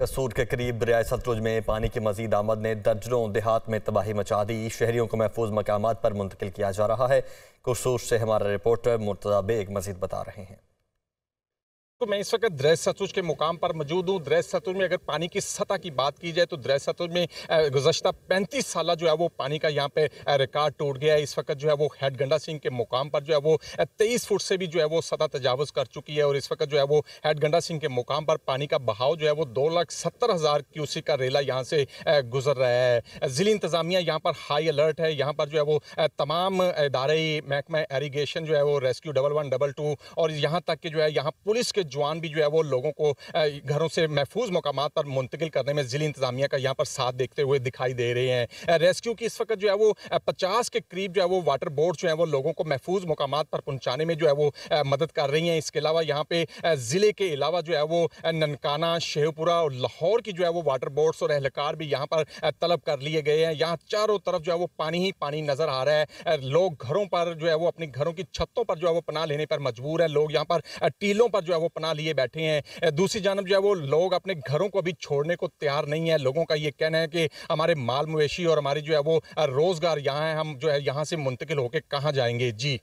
कसूर के करीब रियाय सतलुज में पानी की मजीद आमद ने दर्जनों देहात में तबाही मचा दी शहरियों को महफूज मकाम पर मुंतकिल किया जा रहा है कसूर से हमारा रिपोर्टर मुर्तजा बेग मजीद बता रहे हैं तो मैं इस वक्त द्रैस सतुज के मुकाम पर मौजूद हूँ द्रैस सतुज में अगर पानी की सतह की बात की जाए तो द्रैस सतुज में गुजशत पैंतीस साल जो है वो पानी का यहाँ पे रिकॉर्ड टूट गया है इस वक्त जो है वो हेड गंडा सिंह के मुकाम पर जो है वो तेईस फुट से भी जो है वो सतह तजावज़ कर चुकी है और इस वक्त जो है वो हेड गंडा सिंह के मुकाम पर पानी का बहाव जो है वो दो लाख सत्तर हज़ार क्यूसी का रेला यहाँ से गुजर रहा है ज़िली इंतज़ामिया यहाँ पर हाई अलर्ट है यहाँ पर जो है वो तमाम इदारे महकमा एरीगेशन जो है वो rescue double one double two और यहाँ तक के जो है यहाँ पुलिस के जवान भी जो है वो लोगों को घरों से महफूज मकाम पर मुंतकिल करने में ज़िली इंतजामिया का यहाँ पर साथ देखते हुए दिखाई दे रहे हैं रेस्क्यू की इस वक्त जो है वो पचास के करीब जो है वो वाटर बोर्ड जो है वो लोगों को महफूज मकाम पर पहुँचाने में जो है वो मदद कर रही हैं इसके अलावा यहाँ पे ज़िले के अलावा जो है वो ननकाना शेहपुरा और लाहौर की जो है वो वाटर बोर्ड्स और अहलकार भी यहाँ पर तलब कर लिए गए हैं यहाँ चारों तरफ जो है वो पानी ही पानी नज़र आ रहा है लोग घरों पर जो है वो अपने घरों की छतों पर जो है वो पना लेने पर मजबूर है लोग यहाँ पर टीलों पर जो है वो अपना लिए बैठे हैं दूसरी जानब जो है वो लोग अपने घरों को अभी छोड़ने को तैयार नहीं है लोगों का ये कहना है कि हमारे माल मवेशी और हमारी जो है वो रोज़गार यहाँ है हम जो है यहाँ से मुंतकिल होकर कहाँ जाएंगे जी